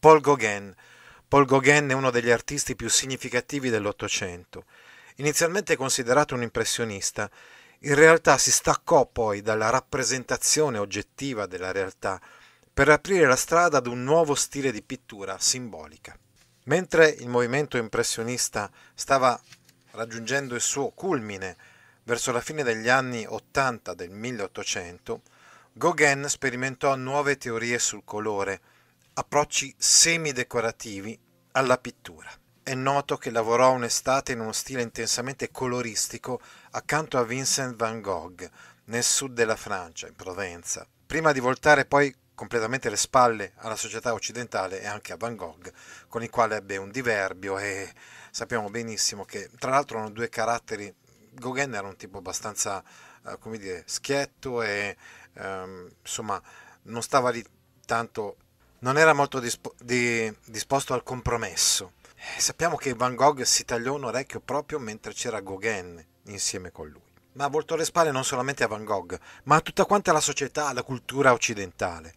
Paul Gauguin. Paul Gauguin è uno degli artisti più significativi dell'Ottocento. Inizialmente considerato un impressionista, in realtà si staccò poi dalla rappresentazione oggettiva della realtà per aprire la strada ad un nuovo stile di pittura simbolica. Mentre il movimento impressionista stava raggiungendo il suo culmine verso la fine degli anni 80 del 1800, Gauguin sperimentò nuove teorie sul colore, approcci semidecorativi alla pittura. È noto che lavorò un'estate in uno stile intensamente coloristico accanto a Vincent van Gogh nel sud della Francia, in Provenza, prima di voltare poi completamente le spalle alla società occidentale e anche a Van Gogh, con il quale ebbe un diverbio e sappiamo benissimo che tra l'altro hanno due caratteri, Gauguin era un tipo abbastanza, eh, come dire, schietto e ehm, insomma non stava lì tanto non era molto dispo- di, disposto al compromesso. Eh, sappiamo che Van Gogh si tagliò un orecchio proprio mentre c'era Gauguin insieme con lui. Ma voltò le spalle non solamente a Van Gogh, ma a tutta quanta la società, la cultura occidentale.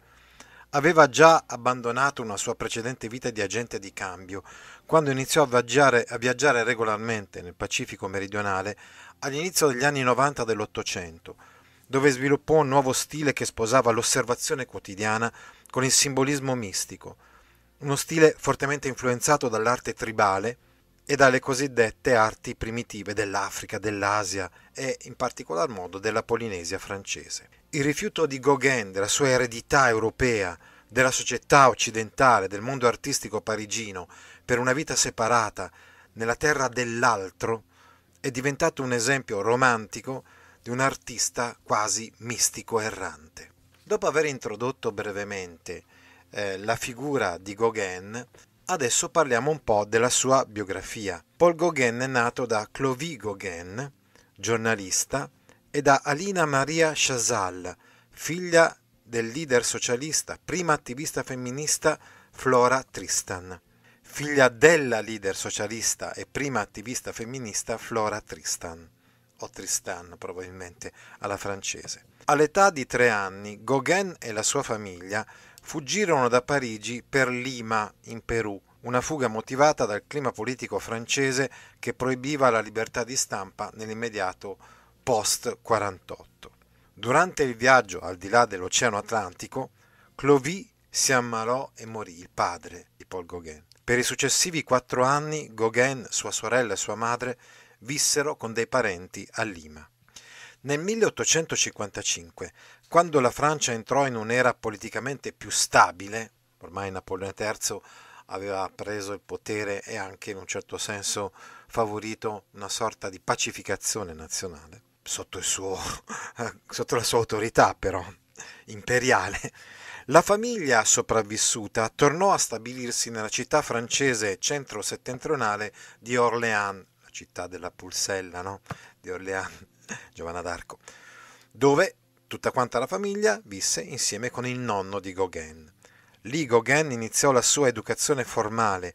Aveva già abbandonato una sua precedente vita di agente di cambio, quando iniziò a viaggiare, a viaggiare regolarmente nel Pacifico meridionale all'inizio degli anni 90 dell'Ottocento, dove sviluppò un nuovo stile che sposava l'osservazione quotidiana con il simbolismo mistico, uno stile fortemente influenzato dall'arte tribale e dalle cosiddette arti primitive dell'Africa, dell'Asia e in particolar modo della Polinesia francese. Il rifiuto di Gauguin della sua eredità europea, della società occidentale, del mondo artistico parigino, per una vita separata nella terra dell'altro, è diventato un esempio romantico di un artista quasi mistico errante. Dopo aver introdotto brevemente eh, la figura di Gauguin, adesso parliamo un po' della sua biografia. Paul Gauguin è nato da Clovis Gauguin, giornalista, e da Alina Maria Chazal, figlia del leader socialista, prima attivista femminista Flora Tristan. Figlia della leader socialista e prima attivista femminista Flora Tristan o Tristan probabilmente alla francese. All'età di tre anni Gauguin e la sua famiglia fuggirono da Parigi per Lima in Perù, una fuga motivata dal clima politico francese che proibiva la libertà di stampa nell'immediato post-48. Durante il viaggio al di là dell'Oceano Atlantico, Clovis si ammalò e morì il padre di Paul Gauguin. Per i successivi quattro anni Gauguin, sua sorella e sua madre vissero con dei parenti a Lima. Nel 1855, quando la Francia entrò in un'era politicamente più stabile, ormai Napoleone III aveva preso il potere e anche in un certo senso favorito una sorta di pacificazione nazionale, sotto, suo, sotto la sua autorità però imperiale, la famiglia sopravvissuta tornò a stabilirsi nella città francese centro-settentrionale di Orléans, città della pulsella no? di Orleans, Giovanna d'Arco, dove tutta quanta la famiglia visse insieme con il nonno di Gauguin. Lì Gauguin iniziò la sua educazione formale.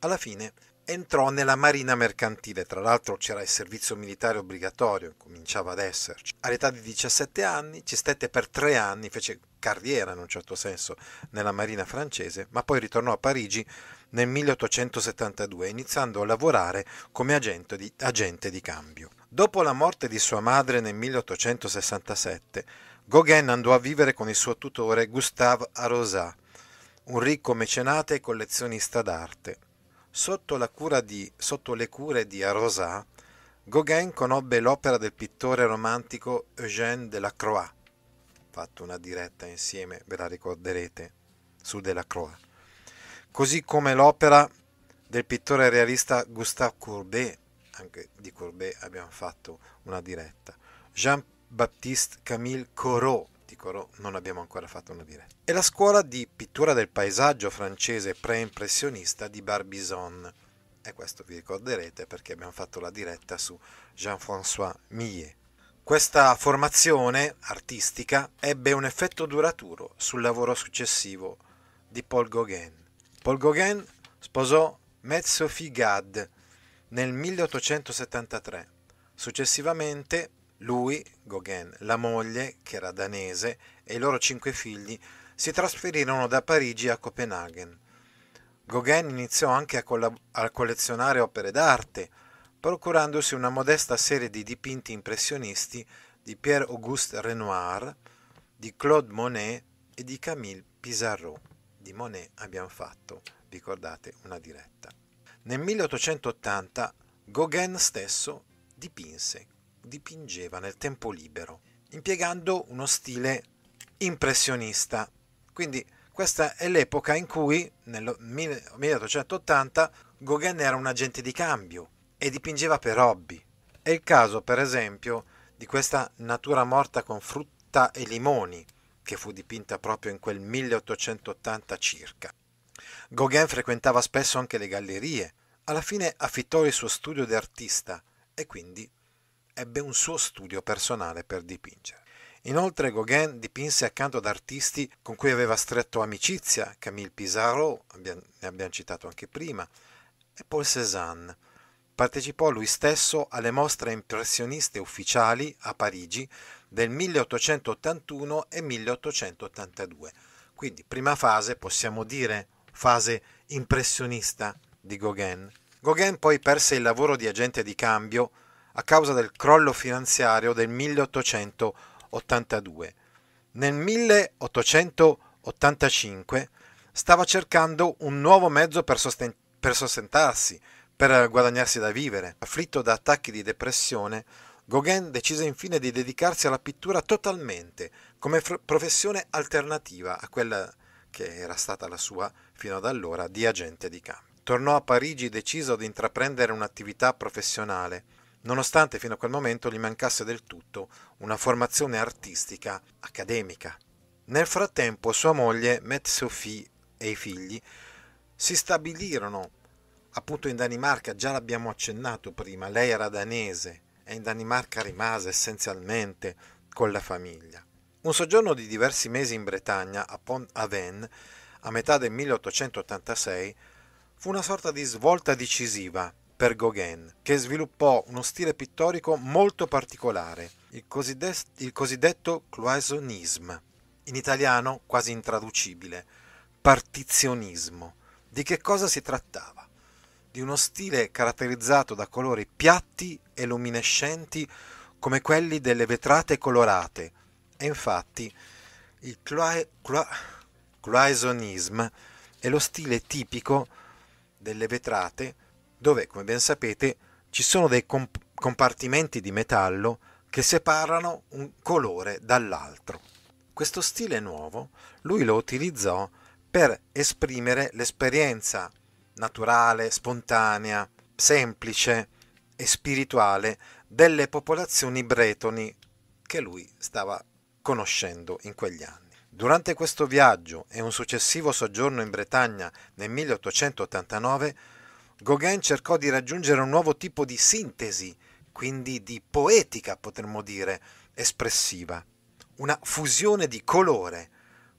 Alla fine entrò nella marina mercantile, tra l'altro c'era il servizio militare obbligatorio, cominciava ad esserci. All'età di 17 anni ci stette per tre anni, fece carriera in un certo senso nella marina francese, ma poi ritornò a Parigi nel 1872 iniziando a lavorare come agente di, agente di cambio. Dopo la morte di sua madre nel 1867, Gauguin andò a vivere con il suo tutore Gustave Arosa, un ricco mecenate e collezionista d'arte. Sotto, di, sotto le cure di Arosa, Gauguin conobbe l'opera del pittore romantico Eugène de la Croix, fatto una diretta insieme, ve la ricorderete, su Delacroix. Così come l'opera del pittore realista Gustave Courbet, anche di Courbet abbiamo fatto una diretta, Jean-Baptiste Camille Corot, di Corot non abbiamo ancora fatto una diretta, e la scuola di pittura del paesaggio francese pre-impressionista di Barbizon, e questo vi ricorderete perché abbiamo fatto la diretta su Jean-François Millet. Questa formazione artistica ebbe un effetto duraturo sul lavoro successivo di Paul Gauguin. Paul Gauguin sposò Maite-Sophie Gad nel 1873. Successivamente lui, Gauguin, la moglie, che era danese, e i loro cinque figli si trasferirono da Parigi a Copenaghen. Gauguin iniziò anche a, colla- a collezionare opere d'arte, procurandosi una modesta serie di dipinti impressionisti di Pierre-Auguste Renoir, di Claude Monet e di Camille Pizarro. Di Monet abbiamo fatto, ricordate, una diretta. Nel 1880 Gauguin stesso dipinse, dipingeva nel tempo libero, impiegando uno stile impressionista. Quindi questa è l'epoca in cui, nel 1880, Gauguin era un agente di cambio, e dipingeva per hobby. È il caso, per esempio, di questa natura morta con frutta e limoni, che fu dipinta proprio in quel 1880 circa. Gauguin frequentava spesso anche le gallerie, alla fine affittò il suo studio di artista e quindi ebbe un suo studio personale per dipingere. Inoltre Gauguin dipinse accanto ad artisti con cui aveva stretto amicizia, Camille Pizarro, ne abbiamo citato anche prima, e Paul Cézanne, partecipò lui stesso alle mostre impressioniste ufficiali a Parigi del 1881 e 1882. Quindi prima fase, possiamo dire, fase impressionista di Gauguin. Gauguin poi perse il lavoro di agente di cambio a causa del crollo finanziario del 1882. Nel 1885 stava cercando un nuovo mezzo per, sosten- per sostentarsi per guadagnarsi da vivere, afflitto da attacchi di depressione, Gauguin decise infine di dedicarsi alla pittura totalmente, come fr- professione alternativa a quella che era stata la sua fino ad allora di agente di campo. Tornò a Parigi deciso ad intraprendere un'attività professionale, nonostante fino a quel momento gli mancasse del tutto una formazione artistica accademica. Nel frattempo sua moglie, Mette Sophie e i figli si stabilirono appunto in Danimarca, già l'abbiamo accennato prima, lei era danese e in Danimarca rimase essenzialmente con la famiglia. Un soggiorno di diversi mesi in Bretagna, a Pont Aven, a metà del 1886, fu una sorta di svolta decisiva per Gauguin, che sviluppò uno stile pittorico molto particolare, il, cosiddetto, il cosiddetto cloisonnisme, in italiano quasi intraducibile, partizionismo. Di che cosa si trattava? di uno stile caratterizzato da colori piatti e luminescenti come quelli delle vetrate colorate. E infatti il cloisonisme è lo stile tipico delle vetrate dove, come ben sapete, ci sono dei comp- compartimenti di metallo che separano un colore dall'altro. Questo stile nuovo lui lo utilizzò per esprimere l'esperienza naturale, spontanea, semplice e spirituale delle popolazioni bretoni che lui stava conoscendo in quegli anni. Durante questo viaggio e un successivo soggiorno in Bretagna nel 1889, Gauguin cercò di raggiungere un nuovo tipo di sintesi, quindi di poetica potremmo dire, espressiva, una fusione di colore,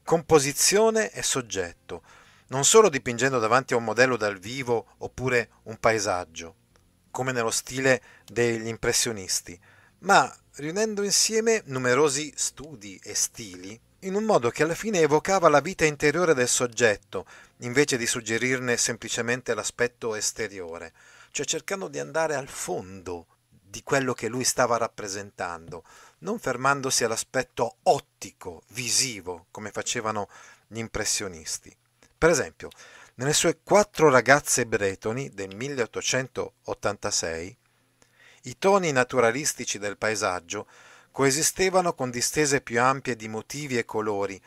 composizione e soggetto, non solo dipingendo davanti a un modello dal vivo oppure un paesaggio, come nello stile degli impressionisti, ma riunendo insieme numerosi studi e stili in un modo che alla fine evocava la vita interiore del soggetto, invece di suggerirne semplicemente l'aspetto esteriore, cioè cercando di andare al fondo di quello che lui stava rappresentando, non fermandosi all'aspetto ottico, visivo, come facevano gli impressionisti. Per esempio, nelle sue Quattro ragazze bretoni del 1886, i toni naturalistici del paesaggio coesistevano con distese più ampie di motivi e colori,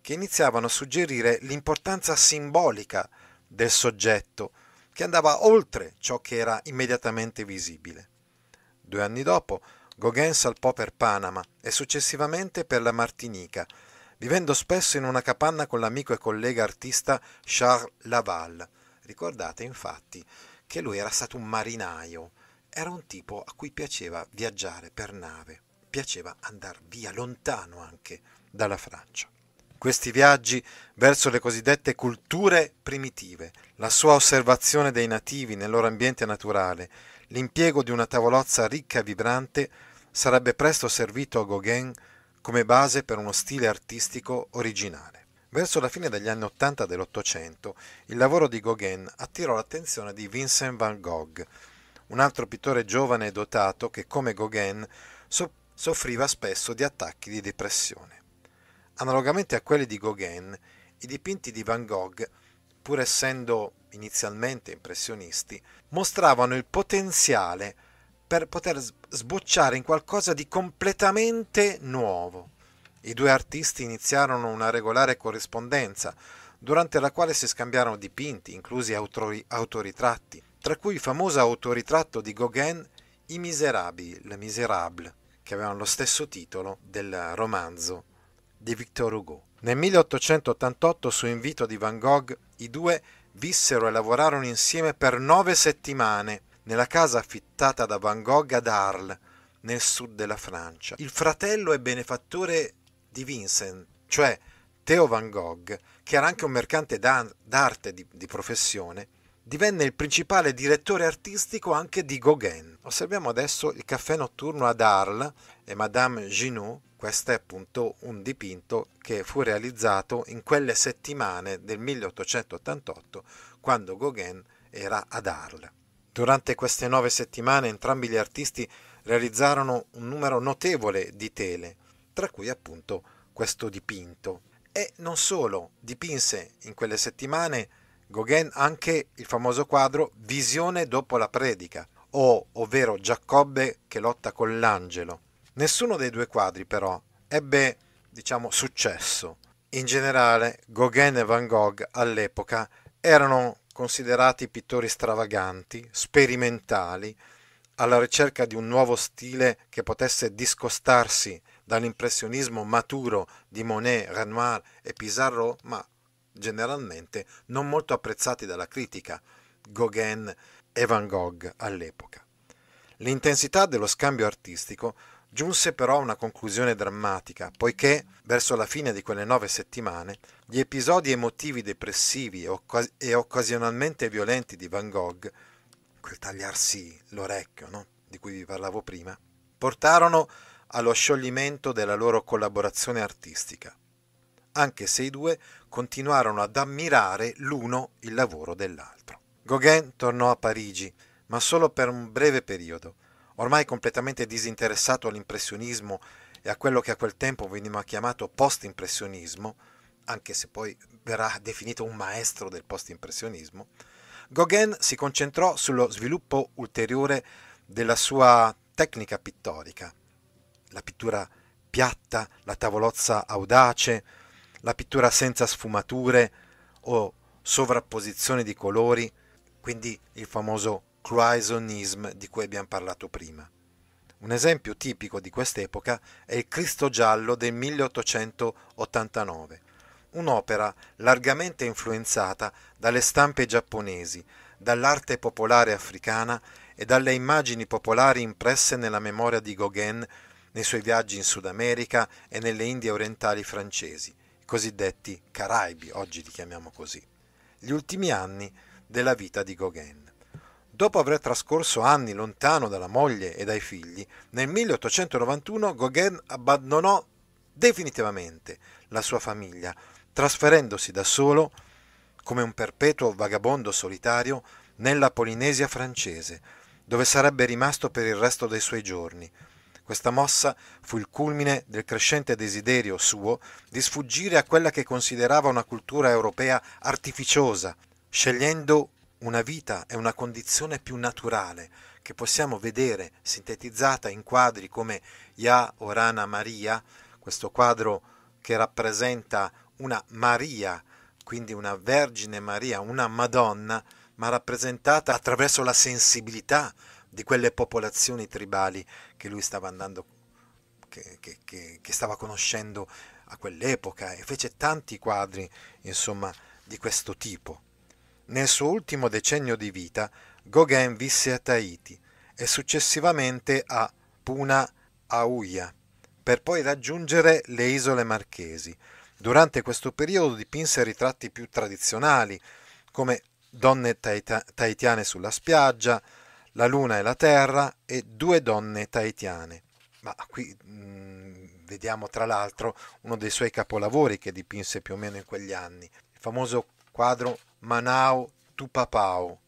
che iniziavano a suggerire l'importanza simbolica del soggetto, che andava oltre ciò che era immediatamente visibile. Due anni dopo, Gauguin salpò per Panama e successivamente per la Martinica, vivendo spesso in una capanna con l'amico e collega artista Charles Laval. Ricordate infatti che lui era stato un marinaio, era un tipo a cui piaceva viaggiare per nave, piaceva andare via lontano anche dalla Francia. Questi viaggi verso le cosiddette culture primitive, la sua osservazione dei nativi nel loro ambiente naturale, l'impiego di una tavolozza ricca e vibrante sarebbe presto servito a Gauguin come base per uno stile artistico originale. Verso la fine degli anni Ottanta dell'Ottocento, il lavoro di Gauguin attirò l'attenzione di Vincent van Gogh, un altro pittore giovane e dotato che, come Gauguin, so- soffriva spesso di attacchi di depressione. Analogamente a quelli di Gauguin, i dipinti di Van Gogh, pur essendo inizialmente impressionisti, mostravano il potenziale per poter sbocciare in qualcosa di completamente nuovo. I due artisti iniziarono una regolare corrispondenza, durante la quale si scambiarono dipinti, inclusi autori- autoritratti, tra cui il famoso autoritratto di Gauguin I Miserabili, Le Miserable, che avevano lo stesso titolo del romanzo di Victor Hugo. Nel 1888, su invito di Van Gogh, i due vissero e lavorarono insieme per nove settimane nella casa affittata da Van Gogh ad Arles, nel sud della Francia. Il fratello è benefattore di Vincent, cioè Theo Van Gogh, che era anche un mercante d'arte di, di professione, divenne il principale direttore artistico anche di Gauguin. Osserviamo adesso il caffè notturno ad Arles e Madame Ginou, questo è appunto un dipinto che fu realizzato in quelle settimane del 1888 quando Gauguin era ad Arles. Durante queste nove settimane entrambi gli artisti realizzarono un numero notevole di tele, tra cui appunto questo dipinto. E non solo, dipinse in quelle settimane Gauguin anche il famoso quadro Visione dopo la predica, o ovvero Giacobbe che lotta con l'angelo. Nessuno dei due quadri però ebbe, diciamo, successo. In generale, Gauguin e Van Gogh all'epoca erano considerati pittori stravaganti, sperimentali, alla ricerca di un nuovo stile che potesse discostarsi dall'impressionismo maturo di Monet, Renoir e Pizarro, ma generalmente non molto apprezzati dalla critica, Gauguin e Van Gogh all'epoca. L'intensità dello scambio artistico Giunse però a una conclusione drammatica, poiché, verso la fine di quelle nove settimane, gli episodi emotivi depressivi e occasionalmente violenti di Van Gogh, quel tagliarsi l'orecchio no? di cui vi parlavo prima, portarono allo scioglimento della loro collaborazione artistica, anche se i due continuarono ad ammirare l'uno il lavoro dell'altro. Gauguin tornò a Parigi, ma solo per un breve periodo, ormai completamente disinteressato all'impressionismo e a quello che a quel tempo veniva chiamato post-impressionismo, anche se poi verrà definito un maestro del post-impressionismo, Gauguin si concentrò sullo sviluppo ulteriore della sua tecnica pittorica, la pittura piatta, la tavolozza audace, la pittura senza sfumature o sovrapposizione di colori, quindi il famoso cloisonism di cui abbiamo parlato prima. Un esempio tipico di quest'epoca è il Cristo giallo del 1889, un'opera largamente influenzata dalle stampe giapponesi, dall'arte popolare africana e dalle immagini popolari impresse nella memoria di Gauguin nei suoi viaggi in Sud America e nelle Indie orientali francesi, i cosiddetti Caraibi, oggi li chiamiamo così, gli ultimi anni della vita di Gauguin. Dopo aver trascorso anni lontano dalla moglie e dai figli, nel 1891 Gauguin abbandonò definitivamente la sua famiglia, trasferendosi da solo, come un perpetuo vagabondo solitario, nella Polinesia francese, dove sarebbe rimasto per il resto dei suoi giorni. Questa mossa fu il culmine del crescente desiderio suo di sfuggire a quella che considerava una cultura europea artificiosa, scegliendo una vita è una condizione più naturale che possiamo vedere sintetizzata in quadri come Ya Orana Maria, questo quadro che rappresenta una Maria, quindi una Vergine Maria, una Madonna, ma rappresentata attraverso la sensibilità di quelle popolazioni tribali che lui stava andando, che, che, che, che stava conoscendo a quell'epoca e fece tanti quadri, insomma, di questo tipo. Nel suo ultimo decennio di vita, Gauguin visse a Tahiti e successivamente a Puna Auia, per poi raggiungere le isole Marchesi. Durante questo periodo dipinse ritratti più tradizionali, come Donne tahitiane sulla spiaggia, La luna e la terra e Due donne tahitiane. Ma qui mh, mm, vediamo tra l'altro uno dei suoi capolavori che dipinse più o meno in quegli anni, il famoso Quadro Manao Tupapao,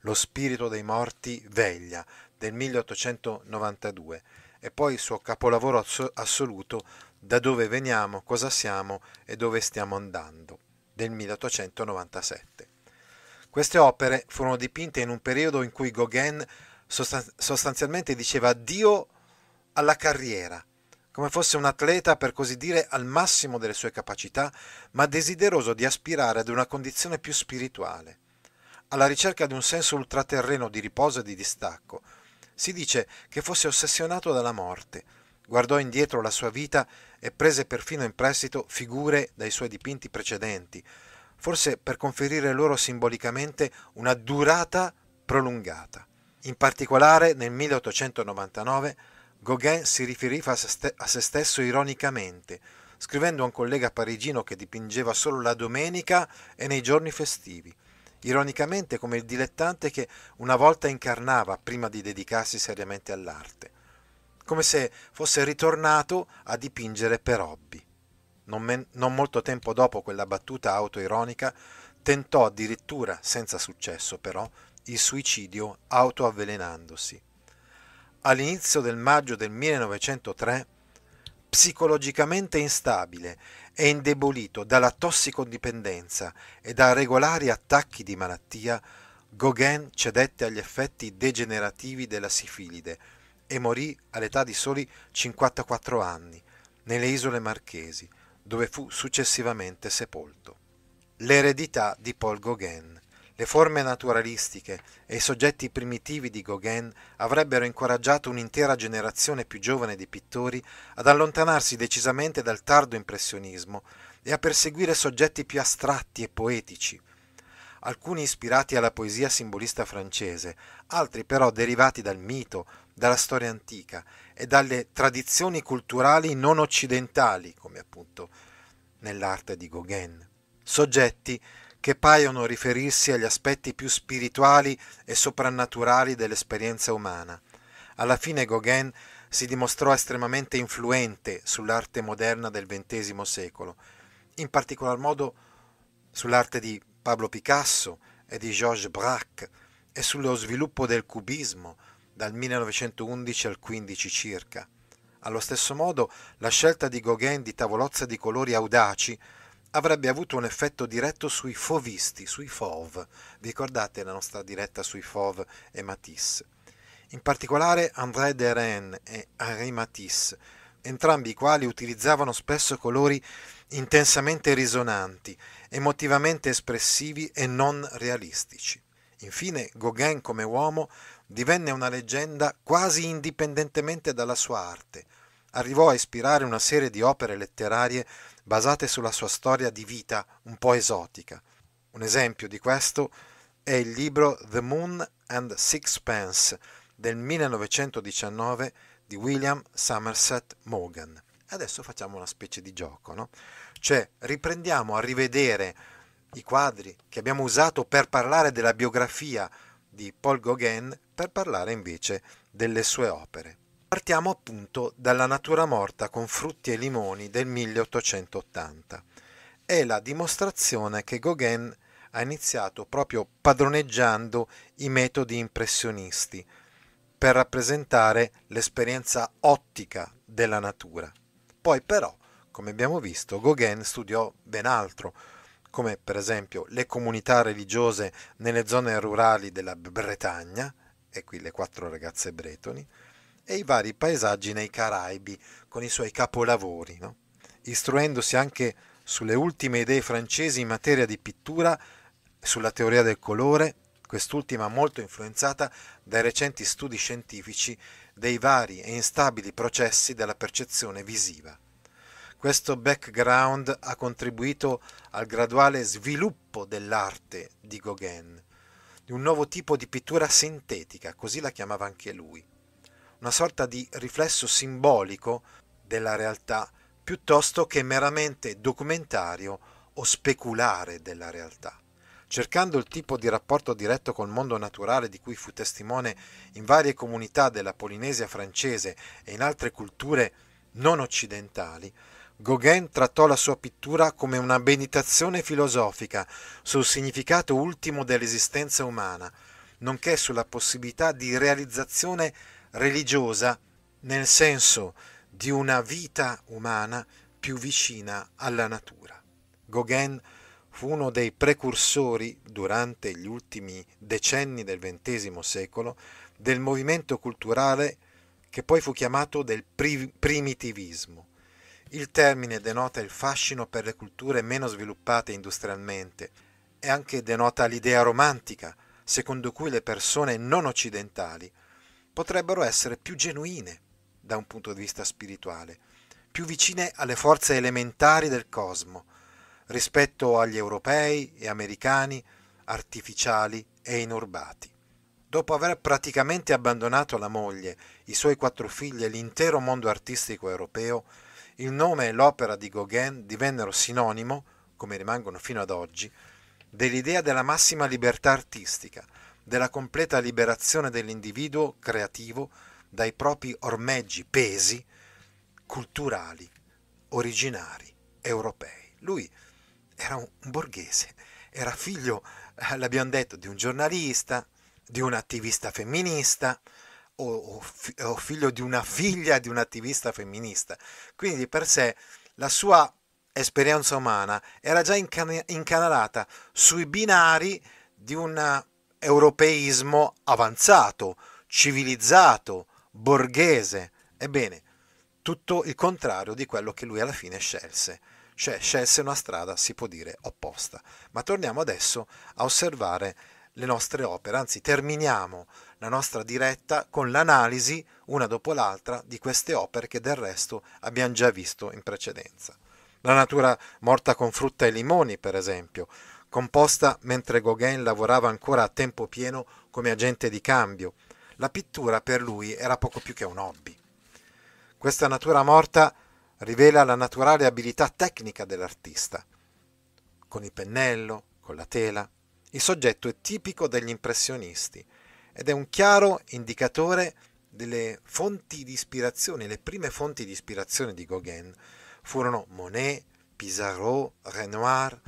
Lo spirito dei morti veglia, del 1892, e poi il suo capolavoro assoluto Da dove veniamo, cosa siamo e dove stiamo andando, del 1897. Queste opere furono dipinte in un periodo in cui Gauguin sostanzialmente diceva addio alla carriera come fosse un atleta per così dire al massimo delle sue capacità, ma desideroso di aspirare ad una condizione più spirituale, alla ricerca di un senso ultraterreno di riposo e di distacco. Si dice che fosse ossessionato dalla morte, guardò indietro la sua vita e prese perfino in prestito figure dai suoi dipinti precedenti, forse per conferire loro simbolicamente una durata prolungata. In particolare nel 1899 Gauguin si riferiva a se, stesso ironicamente, scrivendo a un collega parigino che dipingeva solo la domenica e nei giorni festivi, ironicamente come il dilettante che una volta incarnava prima di dedicarsi seriamente all'arte, come se fosse ritornato a dipingere per hobby. Non, men- non molto tempo dopo quella battuta autoironica tentò addirittura, senza successo però, il suicidio autoavvelenandosi all'inizio del maggio del 1903, psicologicamente instabile e indebolito dalla tossicodipendenza e da regolari attacchi di malattia, Gauguin cedette agli effetti degenerativi della sifilide e morì all'età di soli 54 anni nelle isole Marchesi, dove fu successivamente sepolto. L'eredità di Paul Gauguin le forme naturalistiche e i soggetti primitivi di Gauguin avrebbero incoraggiato un'intera generazione più giovane di pittori ad allontanarsi decisamente dal tardo impressionismo e a perseguire soggetti più astratti e poetici, alcuni ispirati alla poesia simbolista francese, altri però derivati dal mito, dalla storia antica e dalle tradizioni culturali non occidentali, come appunto nell'arte di Gauguin. Soggetti che paiono riferirsi agli aspetti più spirituali e soprannaturali dell'esperienza umana. Alla fine Gauguin si dimostrò estremamente influente sull'arte moderna del XX secolo, in particolar modo sull'arte di Pablo Picasso e di Georges Braque e sullo sviluppo del cubismo dal 1911 al 15 circa. Allo stesso modo, la scelta di Gauguin di tavolozza di colori audaci avrebbe avuto un effetto diretto sui fovisti, sui fov. Vi ricordate la nostra diretta sui fov e Matisse? In particolare André Deren e Henri Matisse, entrambi i quali utilizzavano spesso colori intensamente risonanti, emotivamente espressivi e non realistici. Infine, Gauguin come uomo divenne una leggenda quasi indipendentemente dalla sua arte. Arrivò a ispirare una serie di opere letterarie basate sulla sua storia di vita un po' esotica. Un esempio di questo è il libro The Moon and Sixpence del 1919 di William Somerset Maugham. Adesso facciamo una specie di gioco, no? Cioè riprendiamo a rivedere i quadri che abbiamo usato per parlare della biografia di Paul Gauguin per parlare invece delle sue opere. Partiamo appunto dalla natura morta con frutti e limoni del 1880. È la dimostrazione che Gauguin ha iniziato proprio padroneggiando i metodi impressionisti per rappresentare l'esperienza ottica della natura. Poi però, come abbiamo visto, Gauguin studiò ben altro, come per esempio le comunità religiose nelle zone rurali della Bretagna, e qui le quattro ragazze bretoni, e i vari paesaggi nei Caraibi, con i suoi capolavori. No? Istruendosi anche sulle ultime idee francesi in materia di pittura, sulla teoria del colore, quest'ultima molto influenzata dai recenti studi scientifici dei vari e instabili processi della percezione visiva. Questo background ha contribuito al graduale sviluppo dell'arte di Gauguin, di un nuovo tipo di pittura sintetica, così la chiamava anche lui una sorta di riflesso simbolico della realtà piuttosto che meramente documentario o speculare della realtà. Cercando il tipo di rapporto diretto col mondo naturale di cui fu testimone in varie comunità della Polinesia francese e in altre culture non occidentali, Gauguin trattò la sua pittura come una meditazione filosofica sul significato ultimo dell'esistenza umana, nonché sulla possibilità di realizzazione religiosa nel senso di una vita umana più vicina alla natura. Gauguin fu uno dei precursori durante gli ultimi decenni del XX secolo del movimento culturale che poi fu chiamato del primitivismo. Il termine denota il fascino per le culture meno sviluppate industrialmente e anche denota l'idea romantica secondo cui le persone non occidentali potrebbero essere più genuine da un punto di vista spirituale, più vicine alle forze elementari del cosmo, rispetto agli europei e americani artificiali e inurbati. Dopo aver praticamente abbandonato la moglie, i suoi quattro figli e l'intero mondo artistico europeo, il nome e l'opera di Gauguin divennero sinonimo, come rimangono fino ad oggi, dell'idea della massima libertà artistica, della completa liberazione dell'individuo creativo dai propri ormeggi pesi culturali, originari, europei. Lui era un borghese, era figlio, eh, l'abbiamo detto, di un giornalista, di un attivista femminista, o, o, figlio di una figlia di un attivista femminista. Quindi per sé la sua esperienza umana era già incanalata sui binari di una europeismo avanzato, civilizzato, borghese. Ebbene, tutto il contrario di quello che lui alla fine scelse. Cioè scelse una strada, si può dire, opposta. Ma torniamo adesso a osservare le nostre opere, anzi terminiamo la nostra diretta con l'analisi, una dopo l'altra, di queste opere che del resto abbiamo già visto in precedenza. La natura morta con frutta e limoni, per esempio, composta mentre Gauguin lavorava ancora a tempo pieno come agente di cambio. La pittura per lui era poco più che un hobby. Questa natura morta rivela la naturale abilità tecnica dell'artista. Con il pennello, con la tela, il soggetto è tipico degli impressionisti ed è un chiaro indicatore delle fonti di ispirazione. Le prime fonti di ispirazione di Gauguin furono Monet, Pizarro, Renoir,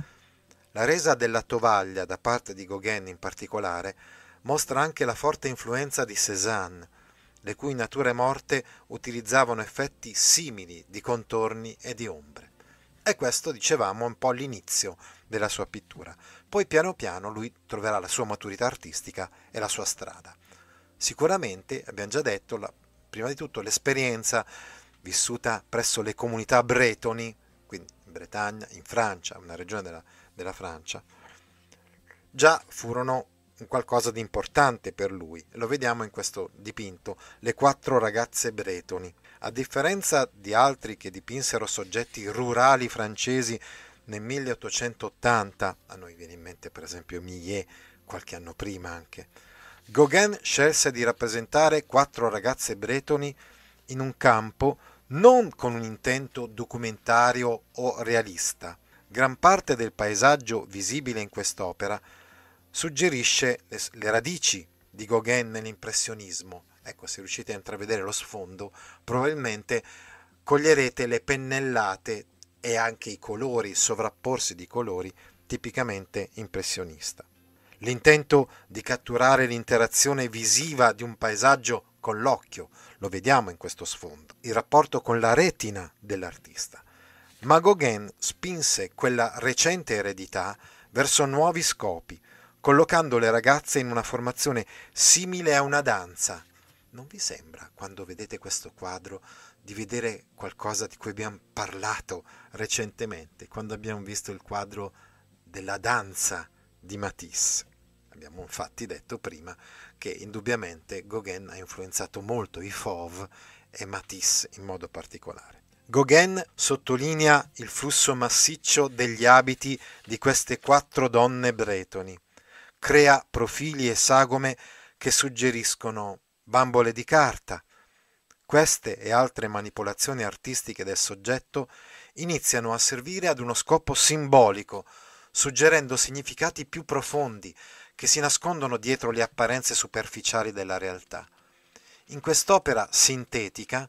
la resa della tovaglia da parte di Gauguin in particolare mostra anche la forte influenza di Cézanne, le cui nature morte utilizzavano effetti simili di contorni e di ombre. E questo, dicevamo, è un po' l'inizio della sua pittura. Poi piano piano lui troverà la sua maturità artistica e la sua strada. Sicuramente, abbiamo già detto, la, prima di tutto l'esperienza vissuta presso le comunità bretoni, quindi in Bretagna, in Francia, una regione della della Francia, già furono qualcosa di importante per lui. Lo vediamo in questo dipinto, Le quattro ragazze bretoni. A differenza di altri che dipinsero soggetti rurali francesi nel 1880, a noi viene in mente per esempio Millet, qualche anno prima anche, Gauguin scelse di rappresentare quattro ragazze bretoni in un campo non con un intento documentario o realista, Gran parte del paesaggio visibile in quest'opera suggerisce le radici di Gauguin nell'impressionismo. Ecco, se riuscite a intravedere lo sfondo, probabilmente coglierete le pennellate e anche i colori, il sovrapporsi di colori tipicamente impressionista. L'intento di catturare l'interazione visiva di un paesaggio con l'occhio, lo vediamo in questo sfondo, il rapporto con la retina dell'artista ma Gauguin spinse quella recente eredità verso nuovi scopi, collocando le ragazze in una formazione simile a una danza. Non vi sembra, quando vedete questo quadro, di vedere qualcosa di cui abbiamo parlato recentemente, quando abbiamo visto il quadro della danza di Matisse? Abbiamo infatti detto prima che indubbiamente Gauguin ha influenzato molto i Fauve e Matisse in modo particolare. Gauguin sottolinea il flusso massiccio degli abiti di queste quattro donne bretoni, crea profili e sagome che suggeriscono bambole di carta. Queste e altre manipolazioni artistiche del soggetto iniziano a servire ad uno scopo simbolico, suggerendo significati più profondi che si nascondono dietro le apparenze superficiali della realtà. In quest'opera sintetica,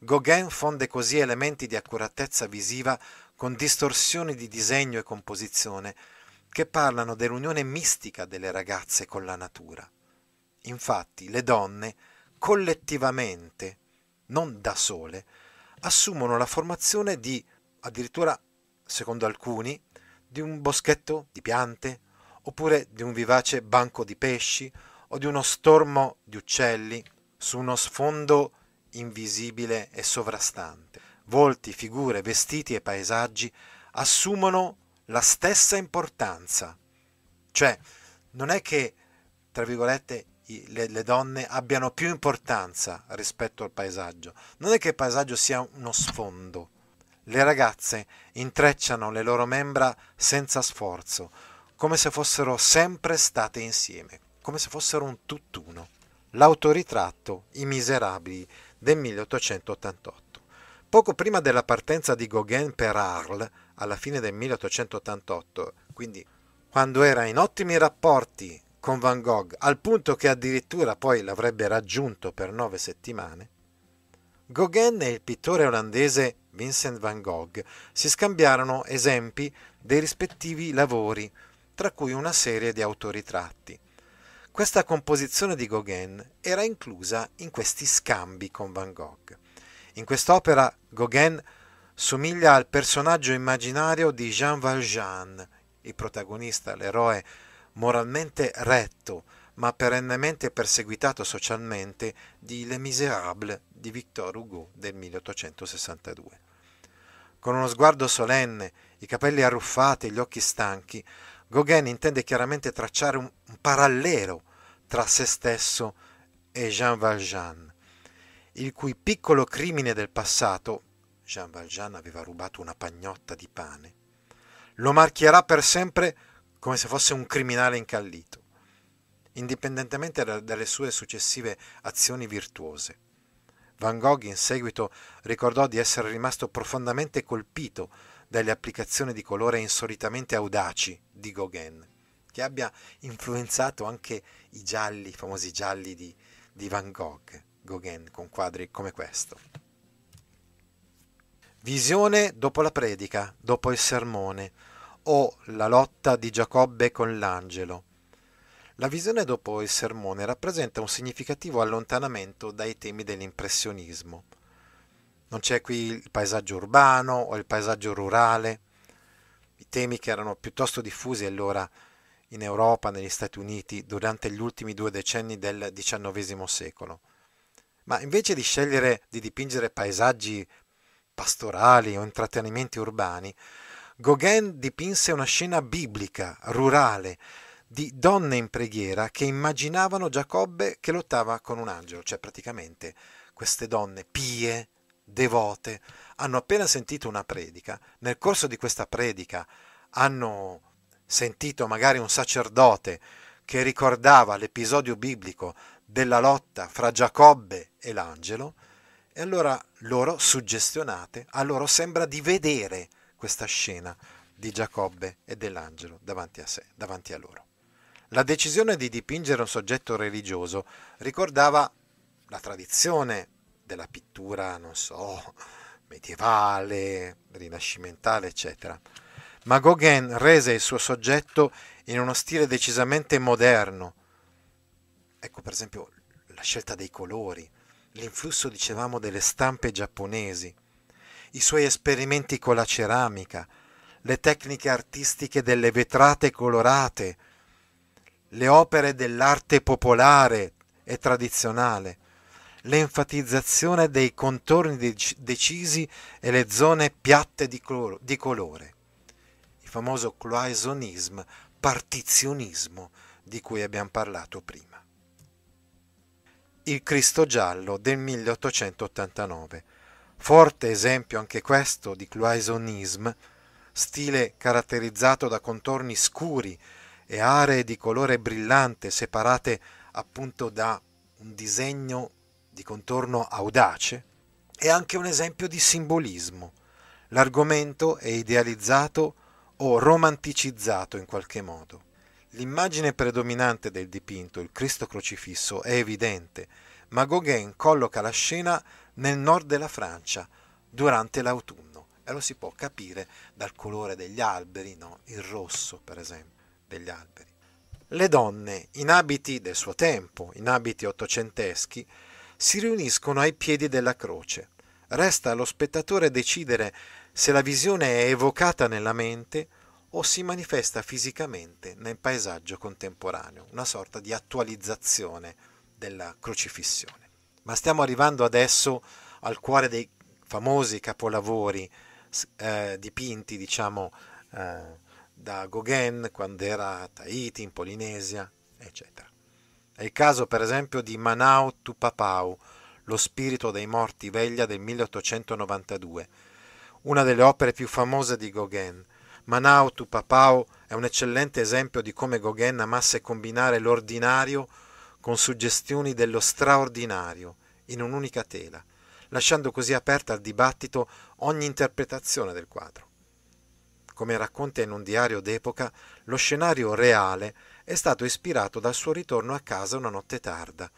Gauguin fonde così elementi di accuratezza visiva con distorsioni di disegno e composizione che parlano dell'unione mistica delle ragazze con la natura. Infatti le donne, collettivamente, non da sole, assumono la formazione di, addirittura secondo alcuni, di un boschetto di piante, oppure di un vivace banco di pesci, o di uno stormo di uccelli, su uno sfondo invisibile e sovrastante. Volti, figure, vestiti e paesaggi assumono la stessa importanza. Cioè, non è che, tra virgolette, le, le, donne abbiano più importanza rispetto al paesaggio. Non è che il paesaggio sia uno sfondo. Le ragazze intrecciano le loro membra senza sforzo, come se fossero sempre state insieme, come se fossero un tutt'uno. L'autoritratto, i miserabili, del 1888. Poco prima della partenza di Gauguin per Arles, alla fine del 1888, quindi quando era in ottimi rapporti con Van Gogh, al punto che addirittura poi l'avrebbe raggiunto per nove settimane, Gauguin e il pittore olandese Vincent van Gogh si scambiarono esempi dei rispettivi lavori, tra cui una serie di autoritratti. Questa composizione di Gauguin era inclusa in questi scambi con Van Gogh. In quest'opera Gauguin somiglia al personaggio immaginario di Jean Valjean, il protagonista, l'eroe moralmente retto, ma perennemente perseguitato socialmente di Les Misérables di Victor Hugo del 1862. Con uno sguardo solenne, i capelli arruffati e gli occhi stanchi, Gauguin intende chiaramente tracciare un parallelo tra se stesso e Jean Valjean, il cui piccolo crimine del passato, Jean Valjean aveva rubato una pagnotta di pane, lo marchierà per sempre come se fosse un criminale incallito, indipendentemente dalle sue successive azioni virtuose. Van Gogh in seguito ricordò di essere rimasto profondamente colpito dalle applicazioni di colore insolitamente audaci di Gauguin che abbia influenzato anche i gialli, i famosi gialli di, di Van Gogh, Gauguin, con quadri come questo. Visione dopo la predica, dopo il sermone, o la lotta di Giacobbe con l'angelo. La visione dopo il sermone rappresenta un significativo allontanamento dai temi dell'impressionismo. Non c'è qui il paesaggio urbano o il paesaggio rurale, i temi che erano piuttosto diffusi allora in Europa, negli Stati Uniti, durante gli ultimi due decenni del XIX secolo. Ma invece di scegliere di dipingere paesaggi pastorali o intrattenimenti urbani, Gauguin dipinse una scena biblica, rurale, di donne in preghiera che immaginavano Giacobbe che lottava con un angelo, cioè praticamente queste donne pie, devote, hanno appena sentito una predica, nel corso di questa predica hanno sentito magari un sacerdote che ricordava l'episodio biblico della lotta fra Giacobbe e l'angelo, e allora loro, suggestionate, a loro sembra di vedere questa scena di Giacobbe e dell'angelo davanti a sé, davanti a loro. La decisione di dipingere un soggetto religioso ricordava la tradizione della pittura, non so, medievale, rinascimentale, eccetera ma Gauguin rese il suo soggetto in uno stile decisamente moderno. Ecco per esempio la scelta dei colori, l'influsso dicevamo delle stampe giapponesi, i suoi esperimenti con la ceramica, le tecniche artistiche delle vetrate colorate, le opere dell'arte popolare e tradizionale, l'enfatizzazione dei contorni decisi e le zone piatte di, colo- di colore il famoso cloisonism, partizionismo di cui abbiamo parlato prima. Il Cristo giallo del 1889, forte esempio anche questo di cloisonism, stile caratterizzato da contorni scuri e aree di colore brillante separate appunto da un disegno di contorno audace, è anche un esempio di simbolismo. L'argomento è idealizzato o romanticizzato in qualche modo. L'immagine predominante del dipinto, il Cristo crocifisso, è evidente, ma Gauguin colloca la scena nel nord della Francia, durante l'autunno, e lo si può capire dal colore degli alberi, no? il rosso per esempio degli alberi. Le donne, in abiti del suo tempo, in abiti ottocenteschi, si riuniscono ai piedi della croce. Resta allo spettatore decidere se la visione è evocata nella mente o si manifesta fisicamente nel paesaggio contemporaneo, una sorta di attualizzazione della crocifissione. Ma stiamo arrivando adesso al cuore dei famosi capolavori eh, dipinti, diciamo, eh, da Gauguin quando era a Tahiti, in Polinesia, eccetera. È il caso, per esempio, di Manao Tupapau, Lo spirito dei morti veglia del 1892, una delle opere più famose di Gauguin. Manao tu Papao è un eccellente esempio di come Gauguin amasse combinare l'ordinario con suggestioni dello straordinario in un'unica tela, lasciando così aperta al dibattito ogni interpretazione del quadro. Come racconta in un diario d'epoca, lo scenario reale è stato ispirato dal suo ritorno a casa una notte tarda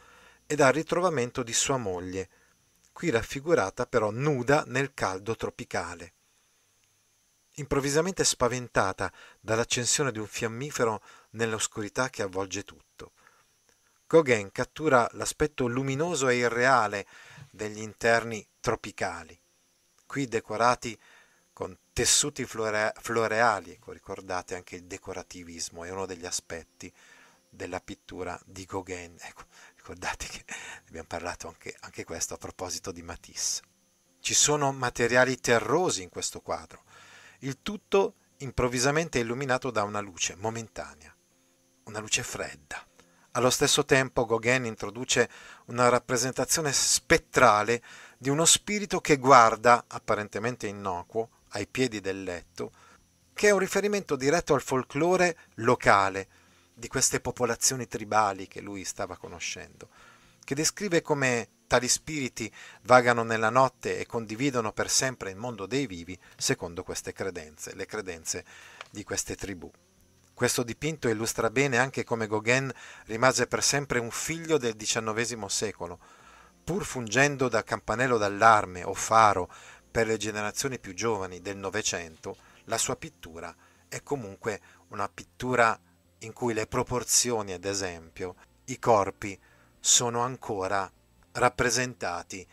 e dal ritrovamento di sua moglie, qui raffigurata però nuda nel caldo tropicale. Improvvisamente spaventata dall'accensione di un fiammifero nell'oscurità che avvolge tutto. Gauguin cattura l'aspetto luminoso e irreale degli interni tropicali, qui decorati con tessuti flore- floreali, ecco, ricordate anche il decorativismo, è uno degli aspetti della pittura di Gauguin. Ecco, ricordate che abbiamo parlato anche, anche questo a proposito di Matisse. Ci sono materiali terrosi in questo quadro, il tutto improvvisamente illuminato da una luce momentanea, una luce fredda. Allo stesso tempo Gauguin introduce una rappresentazione spettrale di uno spirito che guarda, apparentemente innocuo, ai piedi del letto, che è un riferimento diretto al folklore locale, di queste popolazioni tribali che lui stava conoscendo, che descrive come tali spiriti vagano nella notte e condividono per sempre il mondo dei vivi secondo queste credenze, le credenze di queste tribù. Questo dipinto illustra bene anche come Gauguin rimase per sempre un figlio del XIX secolo, pur fungendo da campanello d'allarme o faro per le generazioni più giovani del Novecento, la sua pittura è comunque una pittura in cui le proporzioni, ad esempio, i corpi sono ancora rappresentati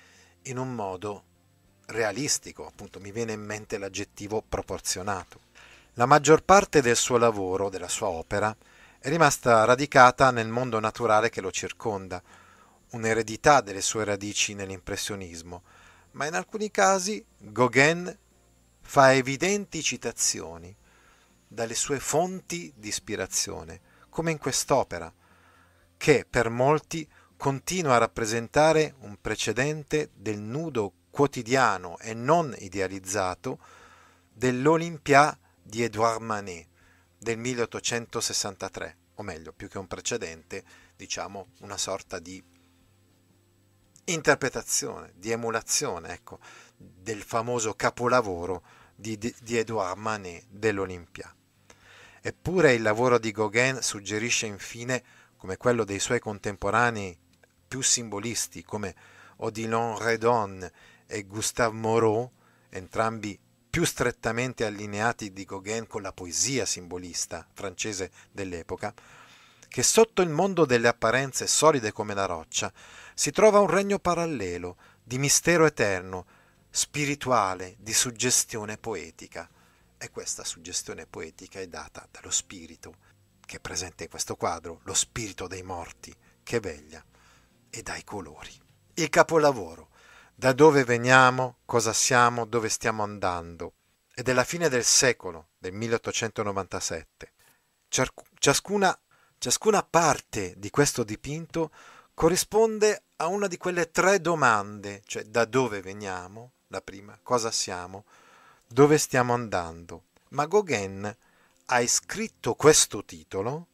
in un modo realistico, appunto mi viene in mente l'aggettivo proporzionato. La maggior parte del suo lavoro, della sua opera, è rimasta radicata nel mondo naturale che lo circonda, un'eredità delle sue radici nell'impressionismo, ma in alcuni casi Gauguin fa evidenti citazioni dalle sue fonti di ispirazione, come in quest'opera, che per molti continua a rappresentare un precedente del nudo quotidiano e non idealizzato dell'Olympia di Edouard Manet del 1863, o meglio, più che un precedente, diciamo una sorta di interpretazione, di emulazione, ecco, del famoso capolavoro di, di Edouard Manet dell'Olympia. Eppure il lavoro di Gauguin suggerisce infine, come quello dei suoi contemporanei più simbolisti, come Odilon Redon e Gustave Moreau, entrambi più strettamente allineati di Gauguin con la poesia simbolista francese dell'epoca, che sotto il mondo delle apparenze solide come la roccia si trova un regno parallelo, di mistero eterno, spirituale, di suggestione poetica. E questa suggestione poetica è data dallo spirito che è presente in questo quadro, lo spirito dei morti che veglia, e dai colori. Il capolavoro, da dove veniamo, cosa siamo, dove stiamo andando, è della fine del secolo, del 1897. Ciascuna, ciascuna parte di questo dipinto corrisponde a una di quelle tre domande, cioè da dove veniamo, la prima, cosa siamo, dove stiamo andando, ma Gauguin ha iscritto questo titolo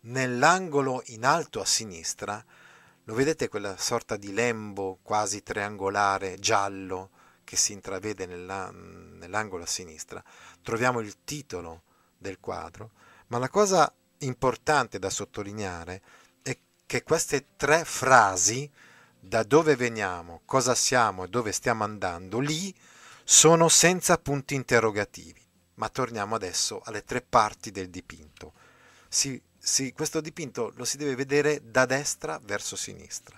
nell'angolo in alto a sinistra, lo vedete quella sorta di lembo quasi triangolare giallo che si intravede nella, nell'angolo a sinistra, troviamo il titolo del quadro, ma la cosa importante da sottolineare è che queste tre frasi, da dove veniamo, cosa siamo e dove stiamo andando, lì sono senza punti interrogativi. Ma torniamo adesso alle tre parti del dipinto. Si, si, questo dipinto lo si deve vedere da destra verso sinistra.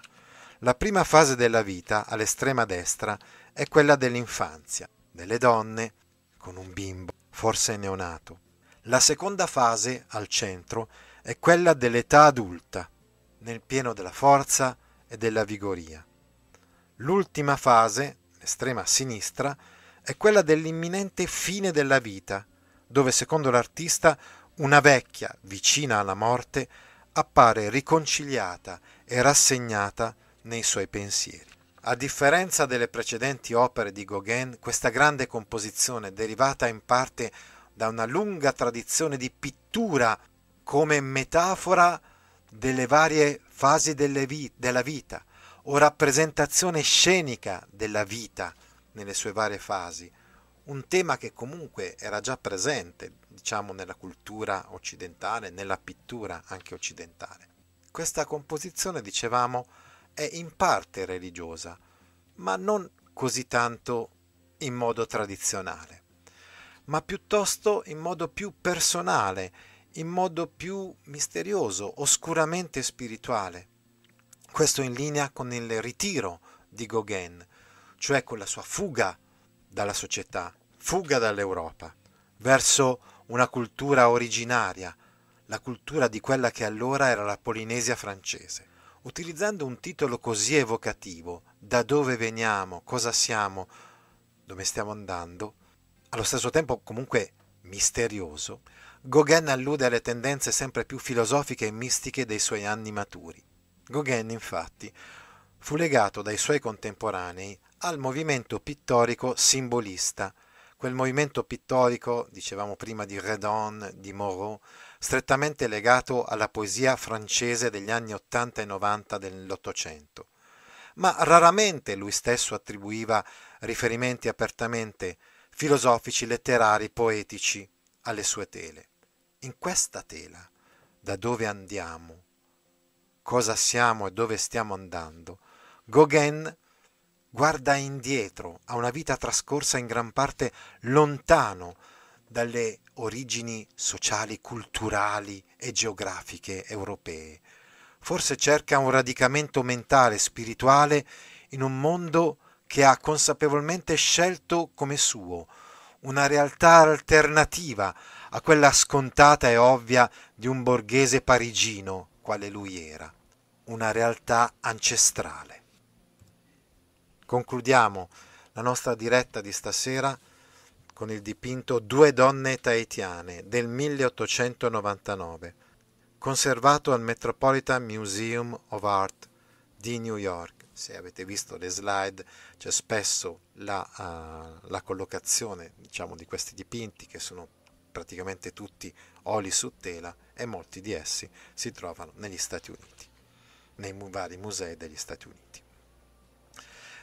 La prima fase della vita, all'estrema destra, è quella dell'infanzia, delle donne, con un bimbo, forse neonato. La seconda fase, al centro, è quella dell'età adulta, nel pieno della forza e della vigoria. L'ultima fase, l'estrema sinistra, è è quella dell'imminente fine della vita, dove secondo l'artista una vecchia vicina alla morte appare riconciliata e rassegnata nei suoi pensieri. A differenza delle precedenti opere di Gauguin, questa grande composizione, derivata in parte da una lunga tradizione di pittura come metafora delle varie fasi delle vi- della vita o rappresentazione scenica della vita, nelle sue varie fasi, un tema che comunque era già presente, diciamo, nella cultura occidentale, nella pittura anche occidentale. Questa composizione, dicevamo, è in parte religiosa, ma non così tanto in modo tradizionale, ma piuttosto in modo più personale, in modo più misterioso, oscuramente spirituale. Questo in linea con il ritiro di Gauguin, cioè con la sua fuga dalla società, fuga dall'Europa, verso una cultura originaria, la cultura di quella che allora era la Polinesia francese. Utilizzando un titolo così evocativo, da dove veniamo, cosa siamo, dove stiamo andando, allo stesso tempo comunque misterioso, Gauguin allude alle tendenze sempre più filosofiche e mistiche dei suoi anni maturi. Gauguin, infatti, fu legato dai suoi contemporanei al movimento pittorico simbolista, quel movimento pittorico, dicevamo prima, di Redon, di Moreau, strettamente legato alla poesia francese degli anni 80 e 90 dell'Ottocento. Ma raramente lui stesso attribuiva riferimenti apertamente filosofici, letterari, poetici alle sue tele. In questa tela, da dove andiamo, cosa siamo e dove stiamo andando, Gauguin guarda indietro a una vita trascorsa in gran parte lontano dalle origini sociali, culturali e geografiche europee. Forse cerca un radicamento mentale, spirituale, in un mondo che ha consapevolmente scelto come suo, una realtà alternativa a quella scontata e ovvia di un borghese parigino quale lui era, una realtà ancestrale. Concludiamo la nostra diretta di stasera con il dipinto Due donne tahitiane del 1899, conservato al Metropolitan Museum of Art di New York. Se avete visto le slide c'è spesso la, uh, la collocazione diciamo, di questi dipinti che sono praticamente tutti oli su tela e molti di essi si trovano negli Stati Uniti, nei vari musei degli Stati Uniti.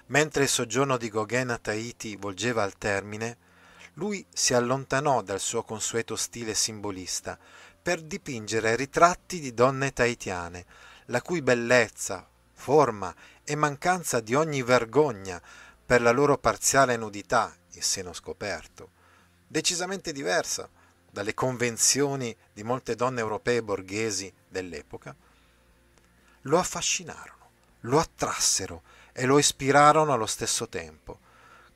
Mentre il soggiorno di Gauguin a Tahiti volgeva al termine, lui si allontanò dal suo consueto stile simbolista per dipingere ritratti di donne tahitiane, la cui bellezza, forma e mancanza di ogni vergogna per la loro parziale nudità, il seno scoperto, decisamente diversa dalle convenzioni di molte donne europee e borghesi dell'epoca, lo affascinarono, lo attrassero, e lo ispirarono allo stesso tempo.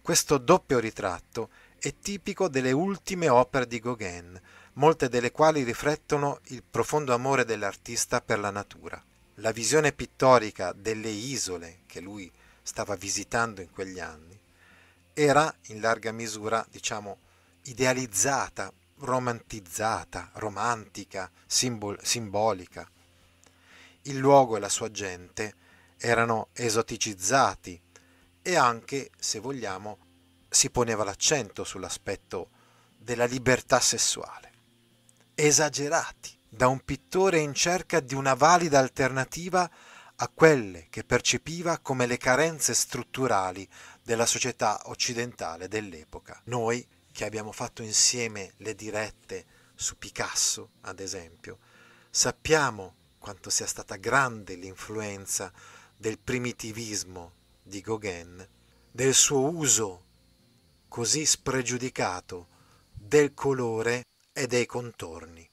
Questo doppio ritratto è tipico delle ultime opere di Gauguin, molte delle quali riflettono il profondo amore dell'artista per la natura. La visione pittorica delle isole che lui stava visitando in quegli anni era in larga misura, diciamo, idealizzata, romantizzata, romantica, simbol- simbolica. Il luogo e la sua gente erano esoticizzati e anche, se vogliamo, si poneva l'accento sull'aspetto della libertà sessuale. Esagerati da un pittore in cerca di una valida alternativa a quelle che percepiva come le carenze strutturali della società occidentale dell'epoca. Noi, che abbiamo fatto insieme le dirette su Picasso, ad esempio, sappiamo quanto sia stata grande l'influenza del primitivismo di Gauguin, del suo uso così spregiudicato del colore e dei contorni.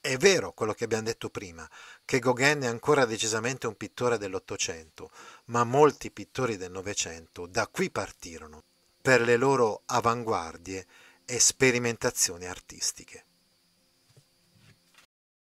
È vero quello che abbiamo detto prima, che Gauguin è ancora decisamente un pittore dell'Ottocento, ma molti pittori del Novecento da qui partirono per le loro avanguardie e sperimentazioni artistiche.